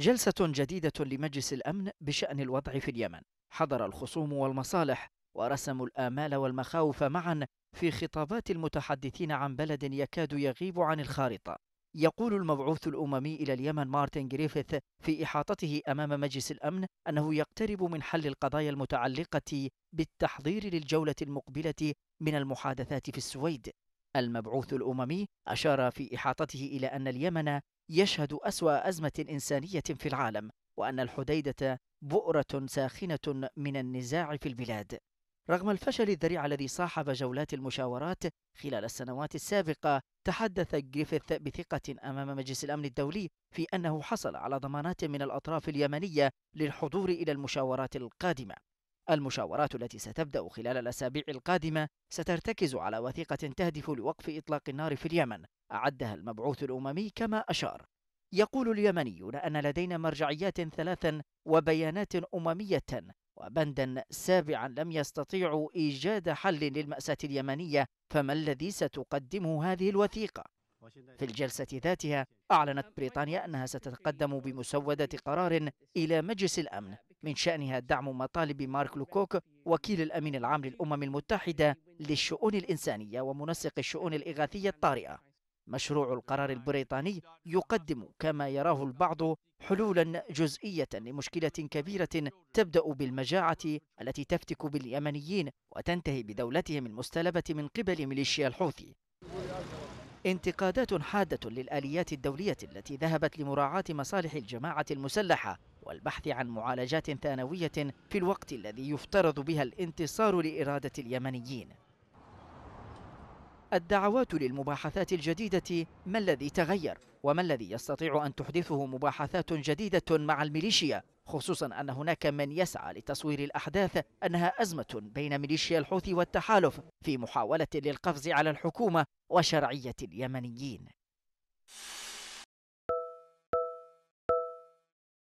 جلسة جديدة لمجلس الأمن بشأن الوضع في اليمن حضر الخصوم والمصالح ورسموا الآمال والمخاوف معا في خطابات المتحدثين عن بلد يكاد يغيب عن الخارطة يقول المبعوث الأممي إلى اليمن مارتن جريفيث في إحاطته أمام مجلس الأمن أنه يقترب من حل القضايا المتعلقة بالتحضير للجولة المقبلة من المحادثات في السويد المبعوث الأممي أشار في إحاطته إلى أن اليمن يشهد أسوأ أزمة إنسانية في العالم وأن الحديدة بؤرة ساخنة من النزاع في البلاد رغم الفشل الذريع الذي صاحب جولات المشاورات خلال السنوات السابقة تحدث جريفيث بثقة أمام مجلس الأمن الدولي في أنه حصل على ضمانات من الأطراف اليمنية للحضور إلى المشاورات القادمة المشاورات التي ستبدأ خلال الأسابيع القادمة سترتكز على وثيقة تهدف لوقف إطلاق النار في اليمن أعدها المبعوث الأممي كما أشار يقول اليمنيون أن لدينا مرجعيات ثلاثا وبيانات أممية وبندا سابعا لم يستطيعوا إيجاد حل للمأساة اليمنية فما الذي ستقدمه هذه الوثيقة؟ في الجلسة ذاتها أعلنت بريطانيا أنها ستتقدم بمسودة قرار إلى مجلس الأمن من شأنها دعم مطالب مارك لوكوك وكيل الأمين العام للأمم المتحدة للشؤون الإنسانية ومنسق الشؤون الإغاثية الطارئة مشروع القرار البريطاني يقدم كما يراه البعض حلولا جزئيه لمشكله كبيره تبدا بالمجاعه التي تفتك باليمنيين وتنتهي بدولتهم المستلبه من قبل ميليشيا الحوثي انتقادات حاده للاليات الدوليه التي ذهبت لمراعاه مصالح الجماعه المسلحه والبحث عن معالجات ثانويه في الوقت الذي يفترض بها الانتصار لاراده اليمنيين الدعوات للمباحثات الجديدة ما الذي تغير وما الذي يستطيع أن تحدثه مباحثات جديدة مع الميليشيا خصوصا أن هناك من يسعى لتصوير الأحداث أنها أزمة بين ميليشيا الحوثي والتحالف في محاولة للقفز على الحكومة وشرعية اليمنيين